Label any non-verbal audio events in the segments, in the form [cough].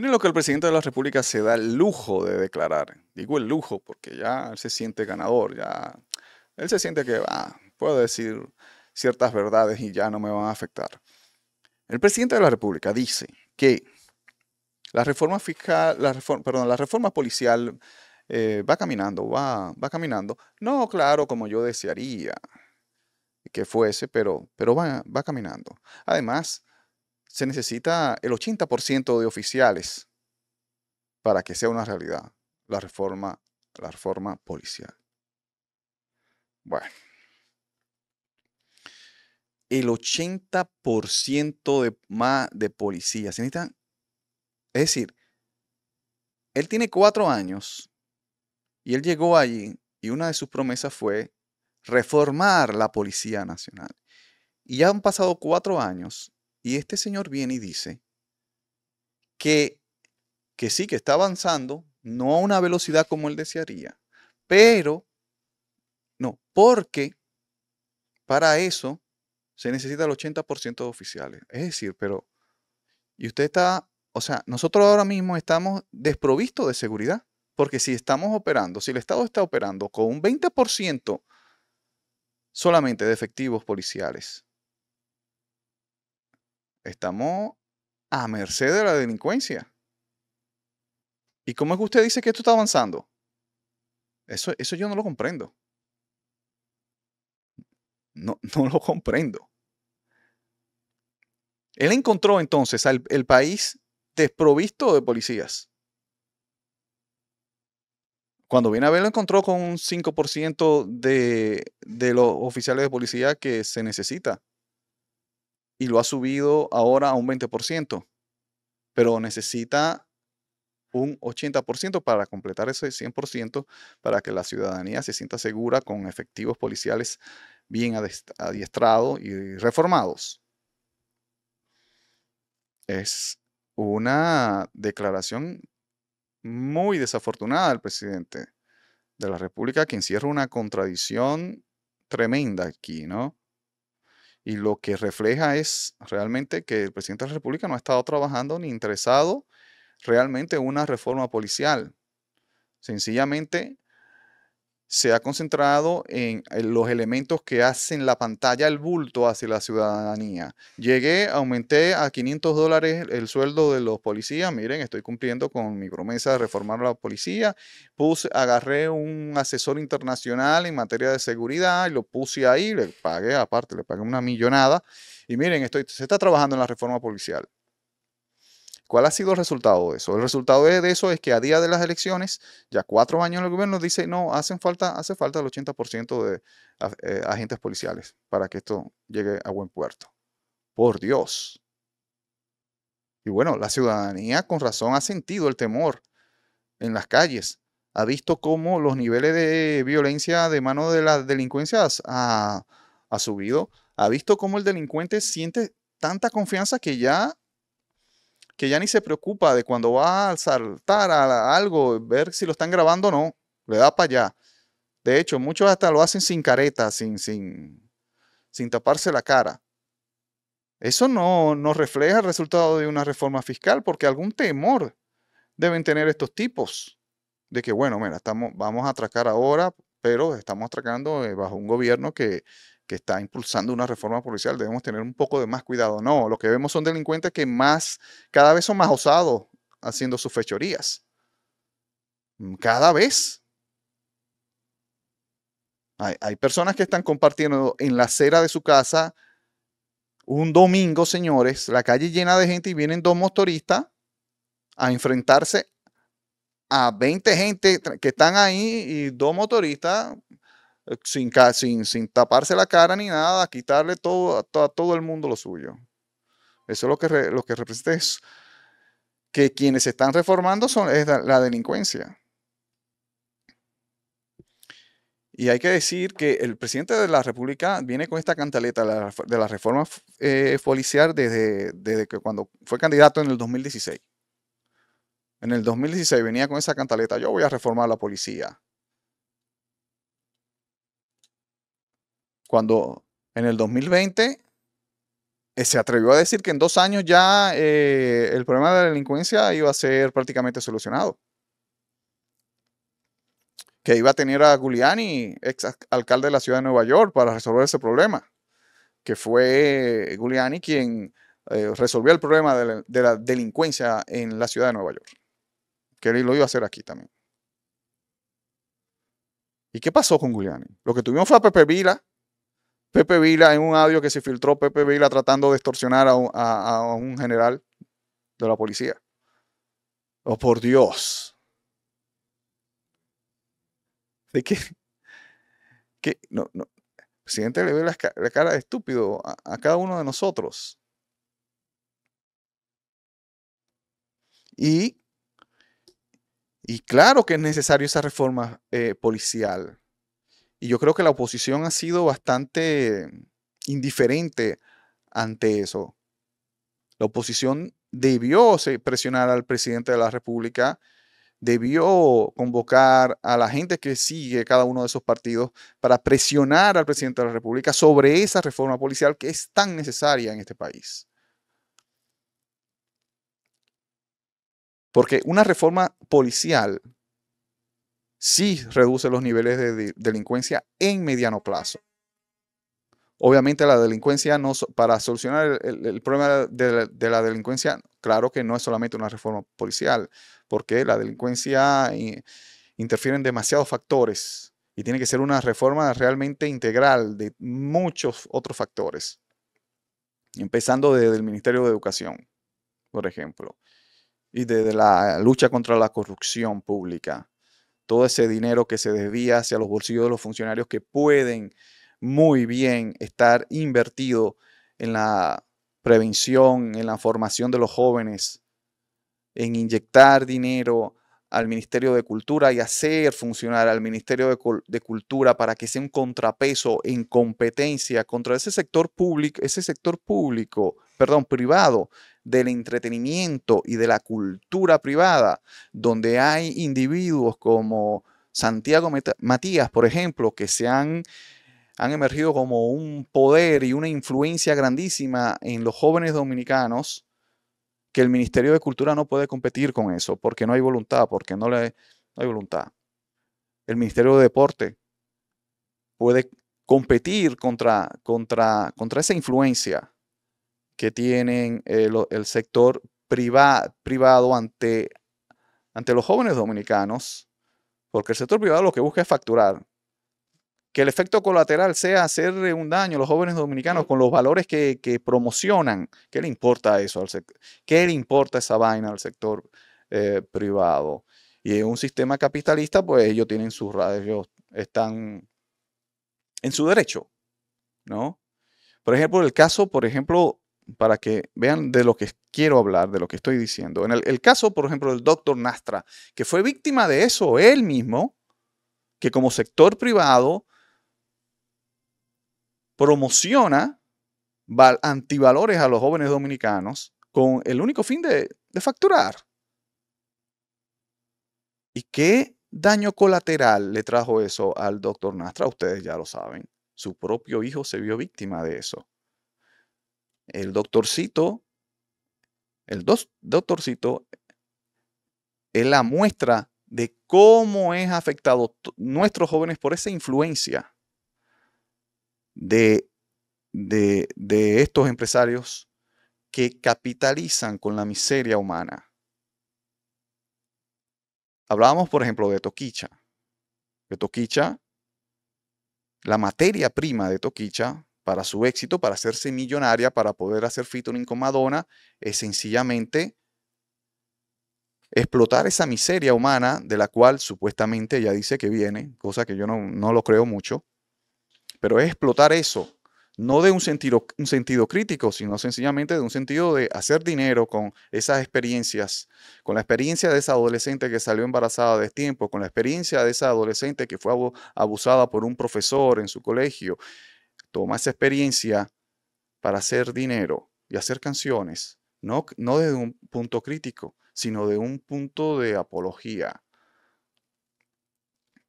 Miren lo que el presidente de la República se da el lujo de declarar. Digo el lujo porque ya él se siente ganador, ya él se siente que va, ah, puedo decir ciertas verdades y ya no me van a afectar. El presidente de la República dice que la reforma fiscal, la reforma, perdón, la reforma policial eh, va caminando, va, va caminando. No, claro, como yo desearía que fuese, pero, pero va, va caminando. Además, se necesita el 80% de oficiales para que sea una realidad la reforma, la reforma policial. Bueno. El 80% de más de policías. Se necesitan. Es decir, él tiene cuatro años y él llegó allí y una de sus promesas fue reformar la Policía Nacional. Y ya han pasado cuatro años y este señor viene y dice que, sí, que está avanzando, no a una velocidad como él desearía, pero, no, porque para eso se necesita el 80% de oficiales. Es decir, pero, y usted está, o sea, nosotros ahora mismo estamos desprovistos de seguridad, porque si estamos operando, si el Estado está operando con un 20% solamente de efectivos policiales, estamos a merced de la delincuencia. ¿Y cómo es que usted dice que esto está avanzando? Eso, eso yo no lo comprendo. No, [laughs] no lo comprendo. Él encontró entonces al el país desprovisto de policías. Cuando viene a ver, lo encontró con un 5% de los oficiales de policía que se necesita y lo ha subido ahora a un 20%, pero necesita un 80% para completar ese 100% para que la ciudadanía se sienta segura con efectivos policiales bien adiestrados y reformados. Es una declaración muy desafortunada del presidente de la República que encierra una contradicción tremenda aquí, ¿no? Y lo que refleja es realmente que el presidente de la República no ha estado trabajando ni interesado realmente en una reforma policial. Sencillamente se ha concentrado en eh, los elementos que hacen la pantalla el bulto hacia la ciudadanía. Llegué, aumenté a 500 dólares el sueldo de los policías. Miren, estoy cumpliendo con mi promesa de reformar la policía. Puse, agarré un asesor internacional en materia de seguridad y lo puse ahí. Le pagué, aparte, le pagué una millonada. Y miren, estoy, se está trabajando en la reforma policial. ¿Cuál ha sido el resultado de eso? El resultado de eso es que a día de las elecciones, ya cuatro años el gobierno, dice, no, hacen falta, hace falta el 80% de eh, agentes policiales para que esto llegue a buen puerto. Por Dios. Y bueno, la ciudadanía con razón ha sentido el temor en las calles, ha visto cómo los niveles de violencia de mano de las delincuencias ha, ha subido, ha visto cómo el delincuente siente tanta confianza que ya que ya ni se preocupa de cuando va a saltar a algo, ver si lo están grabando o no, le da para allá. De hecho, muchos hasta lo hacen sin careta, sin, sin, sin taparse la cara. Eso no, refleja el resultado de una reforma fiscal porque algún temor deben tener estos tipos de que, bueno, mira, estamos, vamos a atracar ahora, pero estamos atracando eh, bajo un gobierno que que está impulsando una reforma policial, debemos tener un poco de más cuidado. No, lo que vemos son delincuentes que más, cada vez son más osados haciendo sus fechorías. Mm, cada vez. Hay, hay personas que están compartiendo en la acera de su casa un domingo, señores, la calle llena de gente y vienen dos motoristas a enfrentarse a 20 gente que están ahí y dos motoristas sin, sin taparse la cara ni nada, quitarle todo, a, todo el mundo lo suyo. Eso es lo que, lo que representa eso. Que quienes se están reformando son, es la, delincuencia. Y hay que decir que el presidente de la República viene con esta cantaleta de la reforma eh, policial desde, desde, que cuando fue candidato en el 2016. En el 2016 venía con esa cantaleta, yo voy a reformar la policía. Cuando en el 2020 eh, se atrevió a decir que en dos años ya eh, el problema de la delincuencia iba a ser prácticamente solucionado. Que iba a tener a Giuliani, ex alcalde de la ciudad de Nueva York, para resolver ese problema. Que fue Giuliani quien eh, resolvió el problema de la, delincuencia en la ciudad de Nueva York. Que él lo iba a hacer aquí también. ¿Y qué pasó con Giuliani? Lo que tuvimos fue a Pepe Vila, Pepe Vila, en un audio que se filtró Pepe Vila tratando de extorsionar a un, general de la policía. Oh, por Dios. ¿De qué? No, no. le ve la, cara de estúpido a, cada uno de nosotros. Y, y, claro que es necesario esa reforma eh, policial. Y yo creo que la oposición ha sido bastante indiferente ante eso. La oposición debió presionar al presidente de la República, debió convocar a la gente que sigue cada uno de esos partidos para presionar al presidente de la República sobre esa reforma policial que es tan necesaria en este país. Porque una reforma policial sí reduce los niveles de delincuencia en mediano plazo. Obviamente la delincuencia, no, para solucionar el, problema de la, de la, delincuencia, claro que no es solamente una reforma policial, porque la delincuencia interfiere en demasiados factores y tiene que ser una reforma realmente integral de muchos otros factores, empezando desde el Ministerio de Educación, por ejemplo, y desde la lucha contra la corrupción pública todo ese dinero que se desvía hacia los bolsillos de los funcionarios que pueden muy bien estar invertido en la prevención, en la formación de los jóvenes, en inyectar dinero al Ministerio de Cultura y hacer funcionar al Ministerio de, Cultura para que sea un contrapeso en competencia contra ese sector público, ese sector público, perdón, privado del entretenimiento y de la cultura privada, donde hay individuos como Santiago Matías, por ejemplo, que se han, han emergido como un poder y una influencia grandísima en los jóvenes dominicanos, que el Ministerio de Cultura no puede competir con eso, porque no hay voluntad, porque no, le, hay voluntad. El Ministerio de Deporte puede competir contra, contra, contra esa influencia que tienen eh, el, sector privado ante, los jóvenes dominicanos, porque el sector privado lo que busca es facturar. Que el efecto colateral sea hacer un daño a los jóvenes dominicanos con los valores que, promocionan. ¿Qué le importa eso al sector? ¿Qué le importa esa vaina al sector eh, privado? Y en un sistema capitalista, pues ellos tienen sus radios, están en su derecho, ¿no? Por ejemplo, el caso, por ejemplo, para que vean de lo que quiero hablar, de lo que estoy diciendo. En el, caso, por ejemplo, del doctor Nastra, que fue víctima de eso él mismo, que como sector privado promociona antivalores a los jóvenes dominicanos con el único fin de facturar. ¿Y qué daño colateral le trajo eso al doctor Nastra? Ustedes ya lo saben. Su propio hijo se vio víctima de eso el doctorcito, el dos, doctorcito es la muestra de cómo es afectado nuestros jóvenes por esa influencia de, de, de estos empresarios que capitalizan con la miseria humana. Hablábamos, por ejemplo, de Toquicha. De Toquicha, la materia prima de Toquicha para su éxito, para hacerse millonaria, para poder hacer featuring con Madonna, es sencillamente explotar esa miseria humana de la cual supuestamente ella dice que viene, cosa que yo no, lo creo mucho, pero es explotar eso, no de un sentido, un sentido crítico, sino sencillamente de un sentido de hacer dinero con esas experiencias, con la experiencia de esa adolescente que salió embarazada de tiempo, con la experiencia de esa adolescente que fue abusada por un profesor en su colegio, toma esa experiencia para hacer dinero y hacer canciones, no, desde un punto crítico, sino de un punto de apología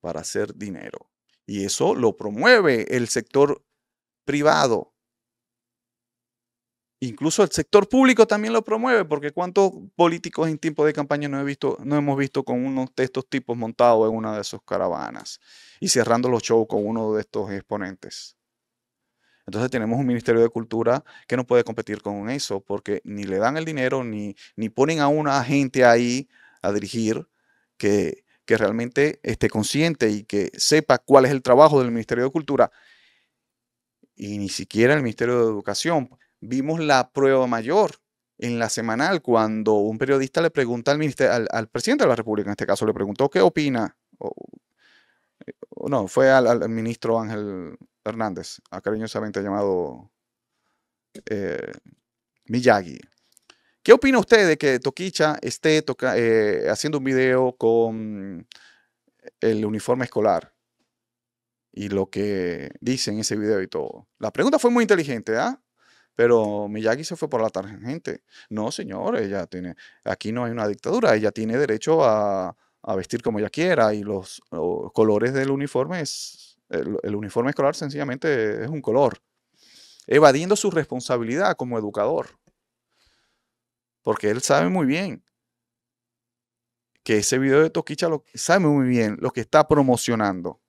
para hacer dinero. Y eso lo promueve el sector privado. Incluso el sector público también lo promueve, porque cuántos políticos en tiempo de campaña no, he visto, no hemos visto con uno de estos tipos montados en una de sus caravanas y cerrando los shows con uno de estos exponentes. Entonces tenemos un Ministerio de Cultura que no puede competir con eso porque ni le dan el dinero ni, ni ponen a una gente ahí a dirigir que, realmente esté consciente y que sepa cuál es el trabajo del Ministerio de Cultura. Y ni siquiera el Ministerio de Educación. Vimos la prueba mayor en la semanal cuando un periodista le pregunta al, al, presidente de la República, en este caso le preguntó qué opina, no, fue al ministro Ángel Hernández, a cariñosamente llamado eh, Miyagi. ¿Qué opina usted de que Toquicha esté eh, haciendo un video con el uniforme escolar? Y lo que dice en ese video y todo. La pregunta fue muy inteligente, ¿ah? Pero Miyagi se fue por la tangente. No, señor, ella tiene. Aquí no hay una dictadura. Ella tiene derecho a, vestir como ella quiera y los colores del uniforme es, el, uniforme escolar sencillamente es un color, evadiendo su responsabilidad como educador. Porque él sabe muy bien que ese video de Toquicha lo, sabe muy bien lo que está promocionando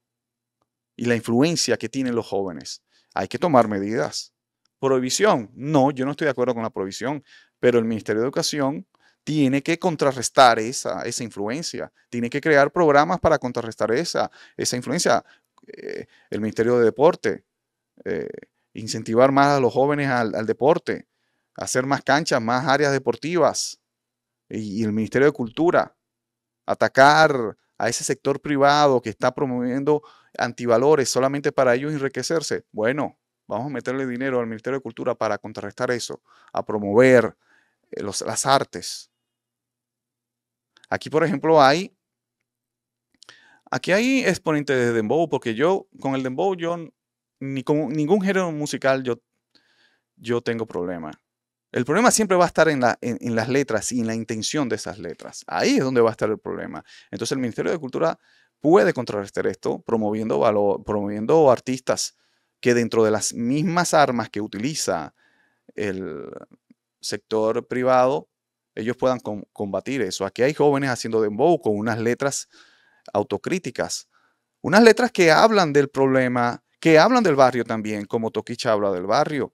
y la influencia que tienen los jóvenes. Hay que tomar medidas. Prohibición. No, yo no estoy de acuerdo con la prohibición, pero el Ministerio de Educación tiene que contrarrestar esa, influencia, tiene que crear programas para contrarrestar esa, esa influencia. Eh, el Ministerio de Deporte, eh, incentivar más a los jóvenes al, deporte, hacer más canchas, más áreas deportivas y, el Ministerio de Cultura, atacar a ese sector privado que está promoviendo antivalores solamente para ellos enriquecerse. Bueno, vamos a meterle dinero al Ministerio de Cultura para contrarrestar eso, a promover eh, las artes. Aquí, por ejemplo, hay Aquí hay exponentes de dembow, porque yo con el dembow, yo ni con ningún género musical yo, yo tengo problema. El problema siempre va a estar en, la, en, las letras y en la intención de esas letras. Ahí es donde va a estar el problema. Entonces el Ministerio de Cultura puede contrarrestar esto promoviendo, promoviendo artistas que dentro de las mismas armas que utiliza el sector privado, ellos puedan combatir eso. Aquí hay jóvenes haciendo dembow con unas letras autocríticas. Unas letras que hablan del problema, que hablan del barrio también, como Toquicha habla del barrio,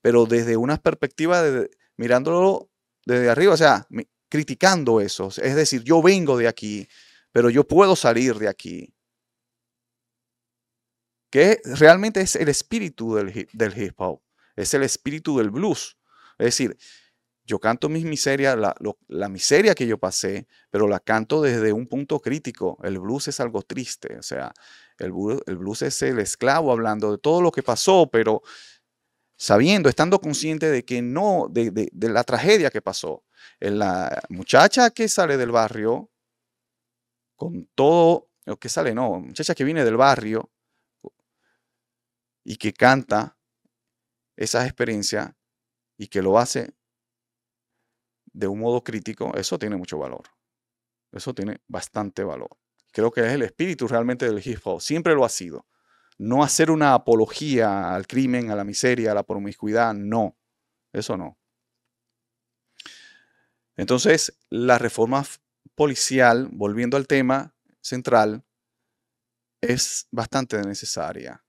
pero desde una perspectiva de, mirándolo desde arriba, o sea, criticando eso. Es decir, yo vengo de aquí, pero yo puedo salir de aquí. Que realmente es el espíritu del, del hip hop, es el espíritu del blues. Es decir, yo canto mis miserias, la, miseria que yo pasé, pero la canto desde un punto crítico. El blues es algo triste, o sea, el blues, es el esclavo hablando de todo lo que pasó, pero sabiendo, estando consciente de que no, de, de la tragedia que pasó. Eh, la muchacha que sale del barrio, con todo, lo que sale, no, muchacha que viene del barrio y que canta esas experiencias y que lo hace de un modo crítico, eso tiene mucho valor. Eso tiene bastante valor. Creo que es el espíritu realmente del hip Siempre lo ha sido. No hacer una apología al crimen, a la miseria, a la promiscuidad, no. Eso no. Entonces, la reforma policial, volviendo al tema central, es bastante necesaria.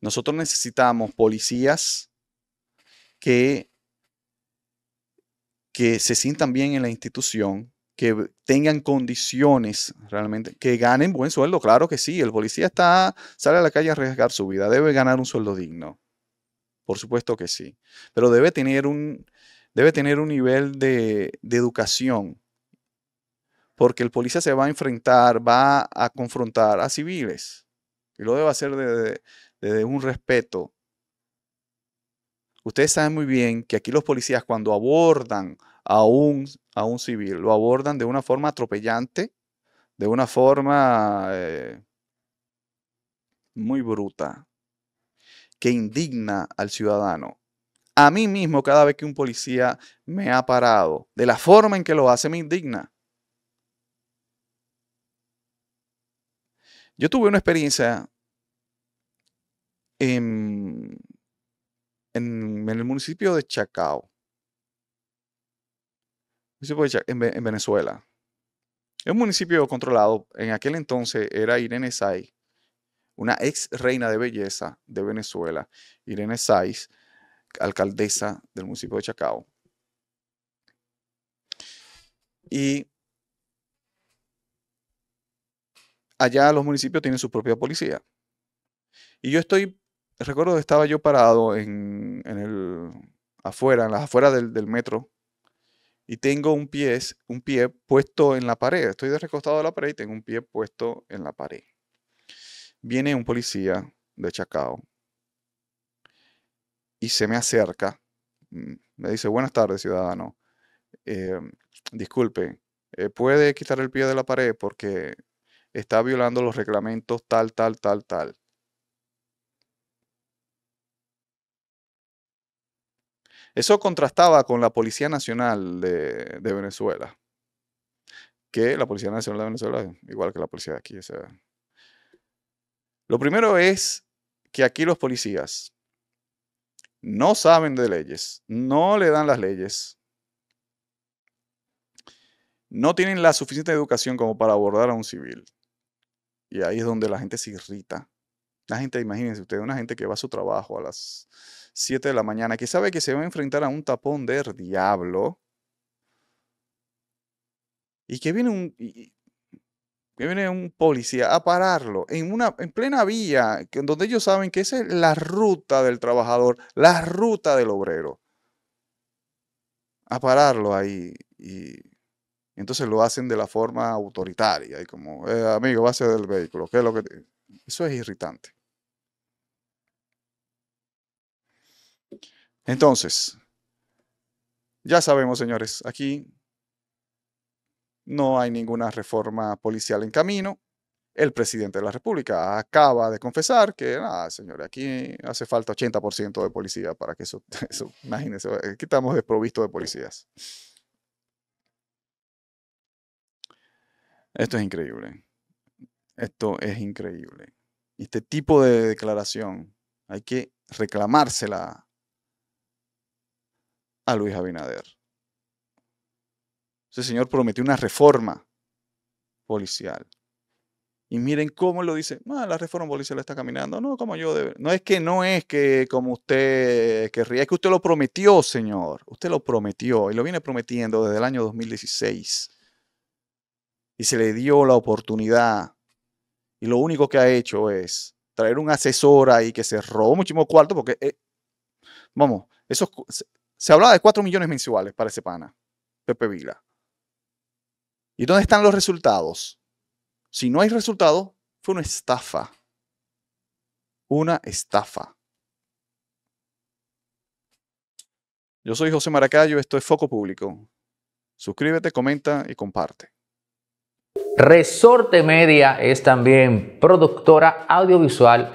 Nosotros necesitamos policías que que se sientan bien en la institución, que tengan condiciones realmente, que ganen buen sueldo, claro que sí, el policía está, sale a la calle a arriesgar su vida, debe ganar un sueldo digno, por supuesto que sí, pero debe tener un, debe tener un nivel de, educación, porque el policía se va a enfrentar, va a confrontar a civiles, y lo debe hacer desde un respeto Ustedes saben muy bien que aquí los policías cuando abordan a un, a un civil, lo abordan de una forma atropellante, de una forma eh, muy bruta, que indigna al ciudadano. A mí mismo, cada vez que un policía me ha parado, de la forma en que lo hace, me indigna. Yo tuve una experiencia en en, el municipio de Chacao. en, Venezuela. El municipio controlado en aquel entonces era Irene Saiz, una ex reina de belleza de Venezuela. Irene Saiz, alcaldesa del municipio de Chacao. Y allá los municipios tienen su propia policía. Y yo estoy recuerdo que estaba yo parado en, el, afuera, en las afueras del, metro, y tengo un pie, un pie puesto en la pared. Estoy de recostado a la pared y tengo un pie puesto en la pared. Viene un policía de Chacao y se me acerca. Mm, me dice, buenas tardes, ciudadano. Em, disculpe, eh, ¿puede quitar el pie de la pared porque está violando los reglamentos tal, tal, tal, tal? Eso contrastaba con la Policía Nacional de, Venezuela, que la Policía Nacional de Venezuela igual que la policía de aquí. Lo primero es que aquí los policías no saben de leyes, no le dan las leyes, no tienen la suficiente educación como para abordar a un civil. Y ahí es donde la gente se irrita. La gente, imagínense ustedes, una gente que va a su trabajo a las 7 de la mañana, que sabe que se va a enfrentar a un tapón de diablo. Y que viene un, viene un policía a pararlo en, una, en plena vía, que, donde ellos saben que esa es la ruta del trabajador, la ruta del obrero. A pararlo ahí. Y entonces lo hacen de la forma autoritaria. Y como, eh, amigo, base del vehículo, ¿qué es lo que...? Eso es irritante. Entonces, ya sabemos, señores, aquí no hay ninguna reforma policial en camino. El presidente de la República acaba de confesar que, nada, ah, señores, aquí hace falta 80% de policía para que eso, [laughs] eso imagínense, aquí eh, estamos desprovistos de policías. Esto es increíble. Esto es increíble. Este tipo de declaración hay que reclamársela a Luis Abinader. Ese señor prometió una reforma policial. Y miren cómo lo dice, ah, la reforma policial está caminando, no como yo debe. No es que no es que como usted querría, es que usted lo prometió, señor. Usted lo prometió y lo viene prometiendo desde el año 2016. Y se le dio la oportunidad. Y lo único que ha hecho es traer un asesor ahí que se robó muchísimo cuarto porque, eh, vamos, esos, se hablaba de 4 millones mensuales para ese pana, Pepe Vila. ¿Y dónde están los resultados? Si no hay resultado, fue una estafa. Una estafa. Yo soy José Maracayo, esto es Foco Público. Suscríbete, comenta y comparte. Resorte Media es también productora audiovisual